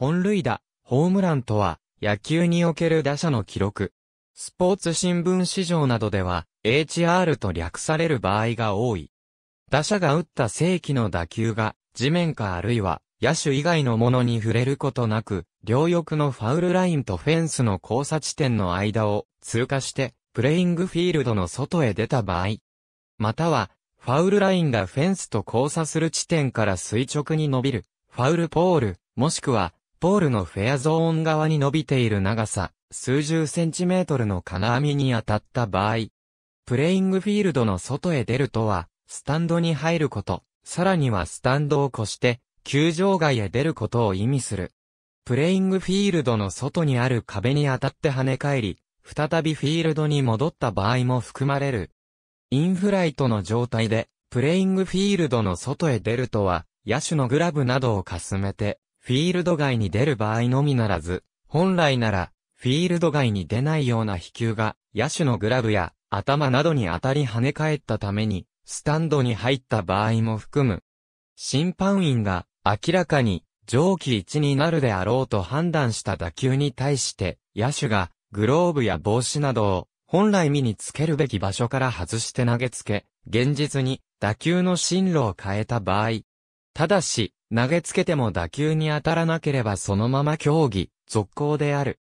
本塁打、ホームランとは、野球における打者の記録。スポーツ新聞市場などでは、HR と略される場合が多い。打者が打った正規の打球が、地面かあるいは、野手以外のものに触れることなく、両翼のファウルラインとフェンスの交差地点の間を通過して、プレイングフィールドの外へ出た場合。または、ファウルラインがフェンスと交差する地点から垂直に伸びる、ファウルポール、もしくは、ポールのフェアゾーン側に伸びている長さ、数十センチメートルの金網に当たった場合、プレイングフィールドの外へ出るとは、スタンドに入ること、さらにはスタンドを越して、球場外へ出ることを意味する。プレイングフィールドの外にある壁に当たって跳ね返り、再びフィールドに戻った場合も含まれる。インフライトの状態で、プレイングフィールドの外へ出るとは、野手のグラブなどをかすめて、フィールド外に出る場合のみならず、本来なら、フィールド外に出ないような飛球が、野手のグラブや頭などに当たり跳ね返ったために、スタンドに入った場合も含む。審判員が明らかに上記1になるであろうと判断した打球に対して、野手がグローブや帽子などを本来身につけるべき場所から外して投げつけ、現実に打球の進路を変えた場合。ただし、投げつけても打球に当たらなければそのまま競技、続行である。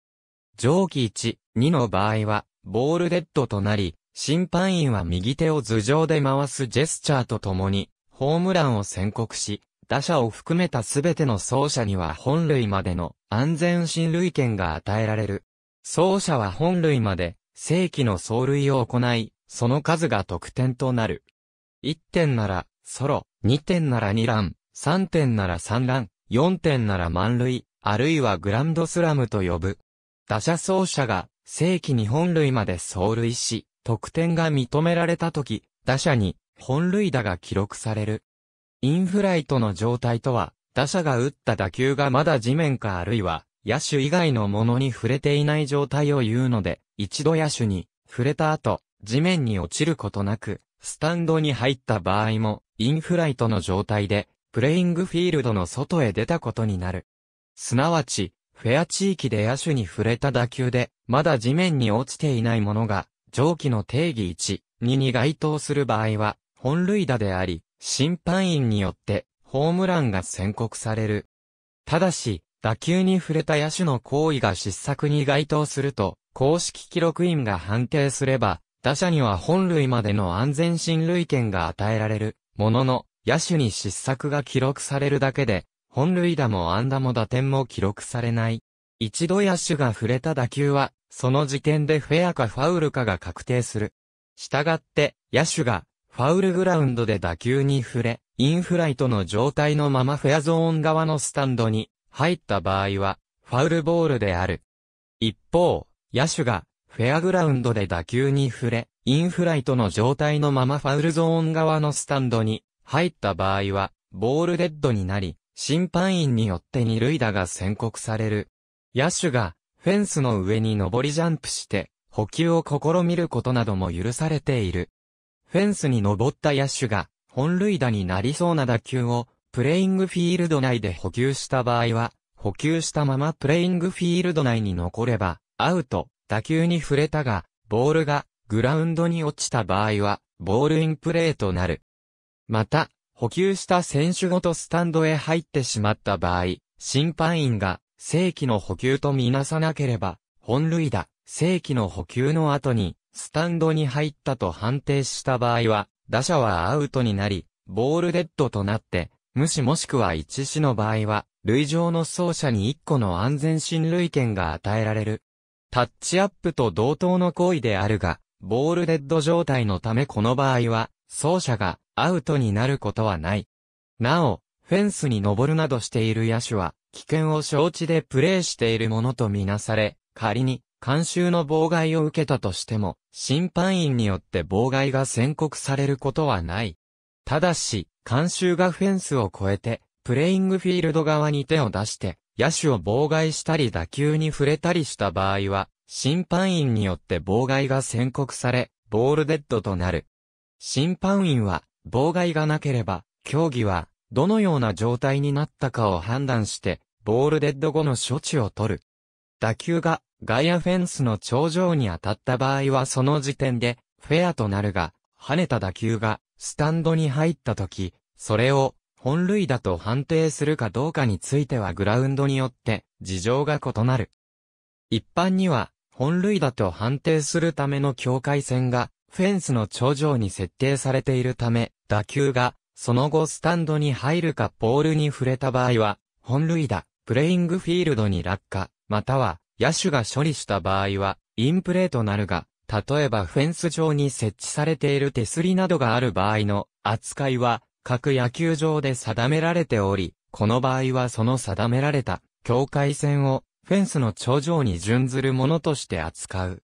上記1、2の場合は、ボールデッドとなり、審判員は右手を頭上で回すジェスチャーとともに、ホームランを宣告し、打者を含めたすべての走者には本塁までの安全進塁権が与えられる。走者は本塁まで、正規の走塁を行い、その数が得点となる。1点なら、ソロ、2点なら2ラン、3点なら3乱、四4点なら満塁、あるいはグランドスラムと呼ぶ。打者走者が、正規に本塁まで走塁し、得点が認められた時、打者に、本塁打が記録される。インフライトの状態とは、打者が打った打球がまだ地面かあるいは、野手以外のものに触れていない状態を言うので、一度野手に触れた後、地面に落ちることなく、スタンドに入った場合も、インフライトの状態で、プレイングフィールドの外へ出たことになる。すなわち、フェア地域で野手に触れた打球で、まだ地面に落ちていないものが、上記の定義1、2に該当する場合は、本塁打であり、審判員によって、ホームランが宣告される。ただし、打球に触れた野手の行為が失策に該当すると、公式記録員が判定すれば、打者には本塁までの安全進塁権が与えられる、ものの、野手に失策が記録されるだけで、本塁打も安打も打点も記録されない。一度野手が触れた打球は、その時点でフェアかファウルかが確定する。したがって、野手が、ファウルグラウンドで打球に触れ、インフライトの状態のままフェアゾーン側のスタンドに入った場合は、ファウルボールである。一方、野手が、フェアグラウンドで打球に触れ、インフライトの状態のままファウルゾーン側のスタンドに入った場合は、ボールデッドになり、審判員によって二塁打が宣告される。野手が、フェンスの上に上りジャンプして、補給を試みることなども許されている。フェンスに登った野手が、本塁打になりそうな打球を、プレイングフィールド内で補給した場合は、補給したままプレイングフィールド内に残れば、アウト、打球に触れたが、ボールが、グラウンドに落ちた場合は、ボールインプレーとなる。また、補給した選手ごとスタンドへ入ってしまった場合、審判員が正規の補給とみなさなければ、本類だ、正規の補給の後に、スタンドに入ったと判定した場合は、打者はアウトになり、ボールデッドとなって、無視もしくは一死の場合は、類上の走者に1個の安全進塁権が与えられる。タッチアップと同等の行為であるが、ボールデッド状態のためこの場合は、走者がアウトになることはない。なお、フェンスに登るなどしている野手は、危険を承知でプレーしているものとみなされ、仮に、監修の妨害を受けたとしても、審判員によって妨害が宣告されることはない。ただし、監修がフェンスを越えて、プレイングフィールド側に手を出して、野手を妨害したり打球に触れたりした場合は、審判員によって妨害が宣告され、ボールデッドとなる。審判員は、妨害がなければ、競技は、どのような状態になったかを判断して、ボールデッド後の処置を取る。打球が、外野フェンスの頂上に当たった場合はその時点で、フェアとなるが、跳ねた打球が、スタンドに入った時、それを、本塁だと判定するかどうかについてはグラウンドによって、事情が異なる。一般には、本塁だと判定するための境界線が、フェンスの頂上に設定されているため、打球が、その後スタンドに入るかポールに触れた場合は、本塁打、プレイングフィールドに落下、または、野手が処理した場合は、インプレーとなるが、例えばフェンス上に設置されている手すりなどがある場合の扱いは、各野球場で定められており、この場合はその定められた境界線をフェンスの頂上に準ずるものとして扱う。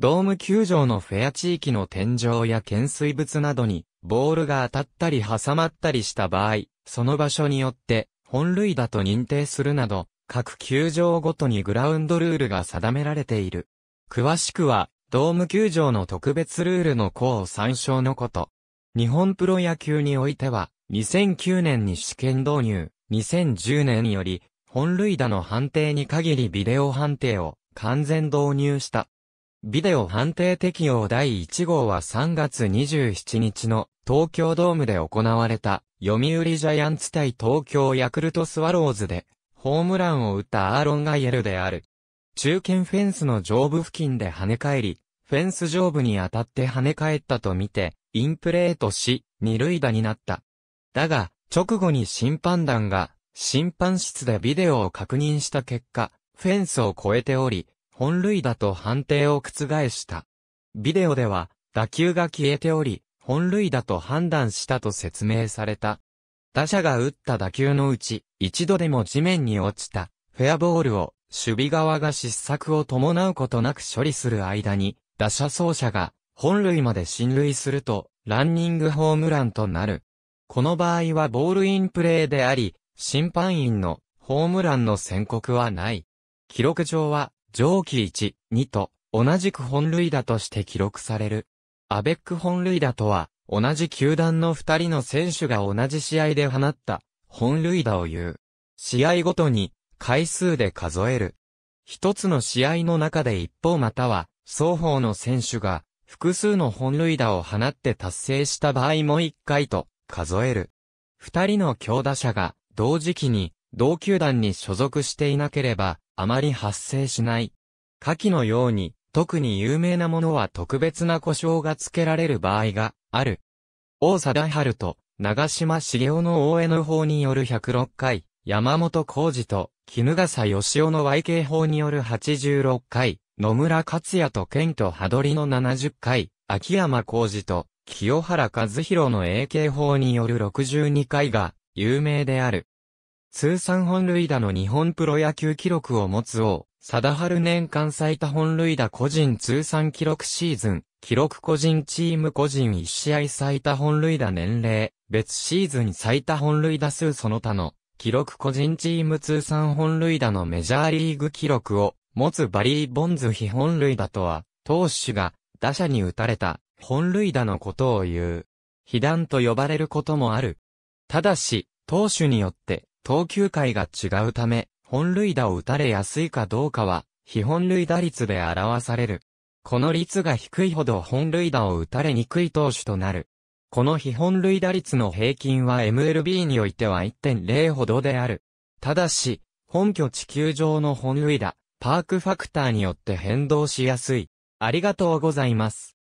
ドーム球場のフェア地域の天井や懸垂物などに、ボールが当たったり挟まったりした場合、その場所によって、本塁打と認定するなど、各球場ごとにグラウンドルールが定められている。詳しくは、ドーム球場の特別ルールの項を参照のこと。日本プロ野球においては、2009年に試験導入、2010年により、本塁打の判定に限りビデオ判定を完全導入した。ビデオ判定適用第1号は3月27日の東京ドームで行われた読売ジャイアンツ対東京ヤクルトスワローズでホームランを打ったアーロン・ガイエルである。中堅フェンスの上部付近で跳ね返り、フェンス上部に当たって跳ね返ったとみて、インプレートし、二塁打になった。だが、直後に審判団が、審判室でビデオを確認した結果、フェンスを越えており、本塁打と判定を覆した。ビデオでは、打球が消えており、本塁打と判断したと説明された。打者が打った打球のうち、一度でも地面に落ちた、フェアボールを、守備側が失策を伴うことなく処理する間に、打者走者が、本塁まで進塁すると、ランニングホームランとなる。この場合はボールインプレーであり、審判員のホームランの宣告はない。記録上は上記1、2と同じく本塁打として記録される。アベック本塁打とは、同じ球団の二人の選手が同じ試合で放った本塁打を言う。試合ごとに回数で数える。一つの試合の中で一方または双方の選手が複数の本塁打を放って達成した場合も一回と数える。二人の強打者が同時期に同球団に所属していなければあまり発生しない。下記のように、特に有名なものは特別な故障が付けられる場合がある。大貞治と長島茂雄の大江の法による106回、山本浩二と絹笠義雄の YK 法による86回、野村克也と県と羽鳥の70回、秋山浩二と清原和弘の AK 法による62回が有名である。通算本塁打の日本プロ野球記録を持つ王、貞治年間最多本塁打個人通算記録シーズン、記録個人チーム個人1試合最多本塁打年齢、別シーズン最多本塁打数その他の、記録個人チーム通算本塁打のメジャーリーグ記録を持つバリー・ボンズ非本塁打とは、投手が打者に打たれた本塁打のことを言う。被弾と呼ばれることもある。ただし、投手によって投球回が違うため、本塁打を打たれやすいかどうかは、非本塁打率で表される。この率が低いほど本塁打を打たれにくい投手となる。この非本塁打率の平均は MLB においては1.0ほどである。ただし、本拠地球上の本塁打、パークファクターによって変動しやすい。ありがとうございます。